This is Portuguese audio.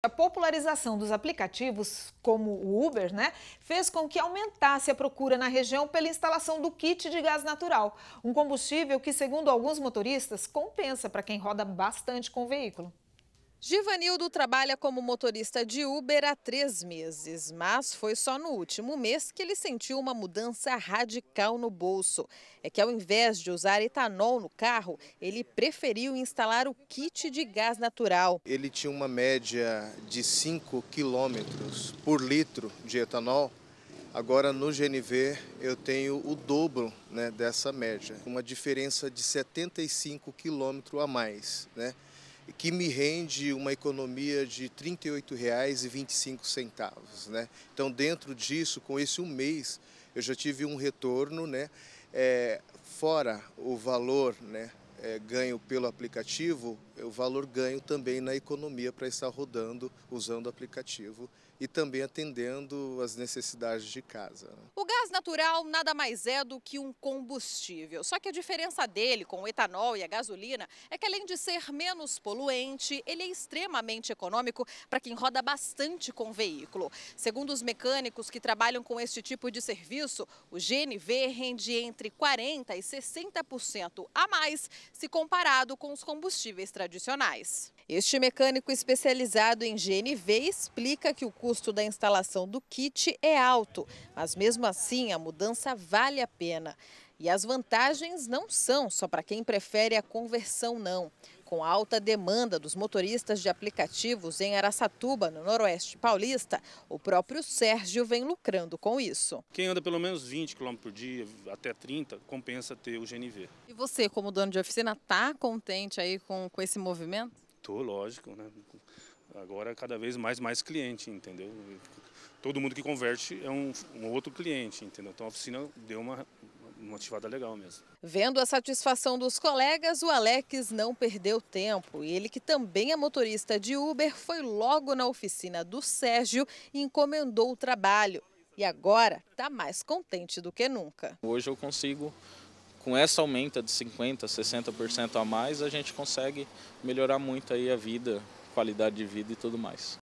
A popularização dos aplicativos como o Uber, né, fez com que aumentasse a procura na região pela instalação do kit de gás natural, um combustível que, segundo alguns motoristas, compensa para quem roda bastante com o veículo. Givanildo trabalha como motorista de Uber há três meses, mas foi só no último mês que ele sentiu uma mudança radical no bolso. É que ao invés de usar etanol no carro, ele preferiu instalar o kit de gás natural. Ele tinha uma média de 5 quilômetros por litro de etanol. Agora no GNV eu tenho o dobro né, dessa média, uma diferença de 75 quilômetros a mais. Né? que me rende uma economia de R$ 38,25. Né? Então, dentro disso, com esse um mês, eu já tive um retorno, né? É, fora o valor né, é, ganho pelo aplicativo, é, o valor ganho também na economia para estar rodando usando o aplicativo e também atendendo às necessidades de casa. Né? O gás natural nada mais é do que um combustível. Só que a diferença dele com o etanol e a gasolina é que além de ser menos poluente, ele é extremamente econômico para quem roda bastante com o veículo. Segundo os mecânicos que trabalham com este tipo de serviço, o GNV rende entre 40 e 60% a mais se comparado com os combustíveis tradicionais. Este mecânico especializado em GNV explica que o custo da instalação do kit é alto, mas mesmo assim a mudança vale a pena. E as vantagens não são só para quem prefere a conversão, não com a alta demanda dos motoristas de aplicativos em Araçatuba, no Noroeste Paulista, o próprio Sérgio vem lucrando com isso. Quem anda pelo menos 20 km por dia, até 30, compensa ter o GNV. E você, como dono de oficina, está contente aí com, com esse movimento? Estou, lógico, né? Agora cada vez mais mais cliente, entendeu? Todo mundo que converte é um, um outro cliente, entendeu? Então a oficina deu uma motivada legal mesmo. Vendo a satisfação dos colegas, o Alex não perdeu tempo. Ele, que também é motorista de Uber, foi logo na oficina do Sérgio e encomendou o trabalho. E agora está mais contente do que nunca. Hoje eu consigo, com essa aumenta de 50%, 60% a mais, a gente consegue melhorar muito aí a vida, qualidade de vida e tudo mais.